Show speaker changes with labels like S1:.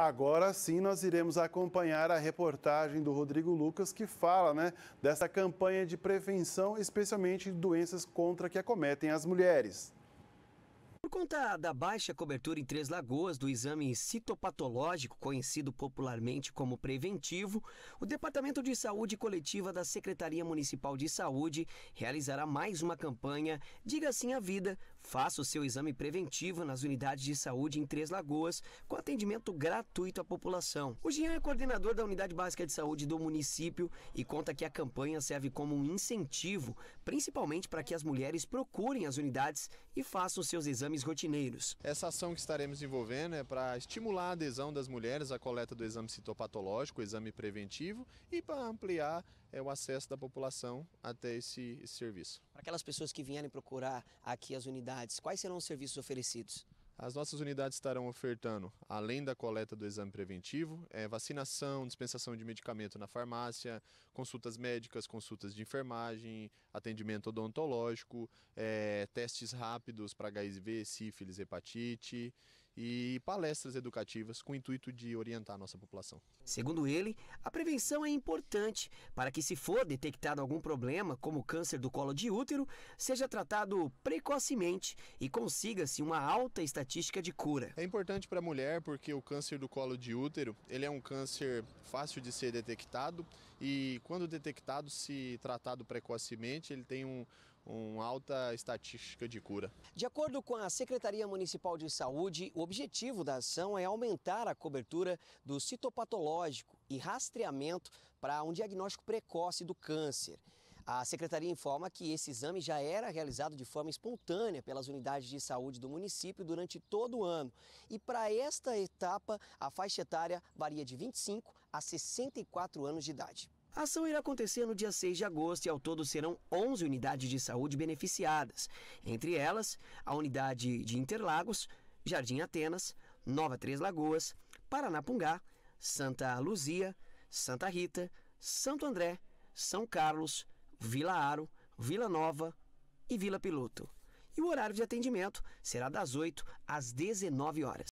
S1: Agora sim nós iremos acompanhar a reportagem do Rodrigo Lucas que fala né, dessa campanha de prevenção, especialmente de doenças contra que acometem as mulheres.
S2: Por conta da baixa cobertura em Três Lagoas do exame citopatológico, conhecido popularmente como preventivo, o Departamento de Saúde Coletiva da Secretaria Municipal de Saúde realizará mais uma campanha Diga Sim à Vida, faça o seu exame preventivo nas unidades de saúde em Três Lagoas, com atendimento gratuito à população. O Jean é coordenador da Unidade Básica de Saúde do município e conta que a campanha serve como um incentivo, principalmente para que as mulheres procurem as unidades
S1: e façam seus exames exames rotineiros. Essa ação que estaremos envolvendo é para estimular a adesão das mulheres à coleta do exame citopatológico, exame preventivo, e para ampliar é, o acesso da população até esse, esse serviço. Para aquelas pessoas que vierem procurar aqui as unidades, quais serão os serviços oferecidos? As nossas unidades estarão ofertando, além da coleta do exame preventivo, é, vacinação, dispensação de medicamento na farmácia, consultas médicas, consultas de enfermagem, atendimento odontológico, é, testes rápidos para HIV, sífilis, hepatite e palestras educativas com o intuito de orientar a nossa população. Segundo ele, a prevenção é importante para que, se for
S2: detectado algum problema, como câncer do colo de útero, seja tratado precocemente
S1: e consiga-se uma alta estatística de cura. É importante para a mulher porque o câncer do colo de útero ele é um câncer fácil de ser detectado e, quando detectado, se tratado precocemente, ele tem um, uma alta estatística de cura.
S2: De acordo com a Secretaria Municipal de Saúde, o objetivo da ação é aumentar a cobertura do citopatológico e rastreamento para um diagnóstico precoce do câncer. A secretaria informa que esse exame já era realizado de forma espontânea pelas unidades de saúde do município durante todo o ano. E para esta etapa, a faixa etária varia de 25 a 64 anos de idade. A ação irá acontecer no dia 6 de agosto e ao todo serão 11 unidades de saúde beneficiadas, entre elas a unidade de Interlagos, Jardim Atenas, Nova Três Lagoas, Paranapungá, Santa Luzia, Santa Rita, Santo André, São Carlos, Vila Aro, Vila Nova e Vila Piloto. E o horário de atendimento será das 8 às 19 horas.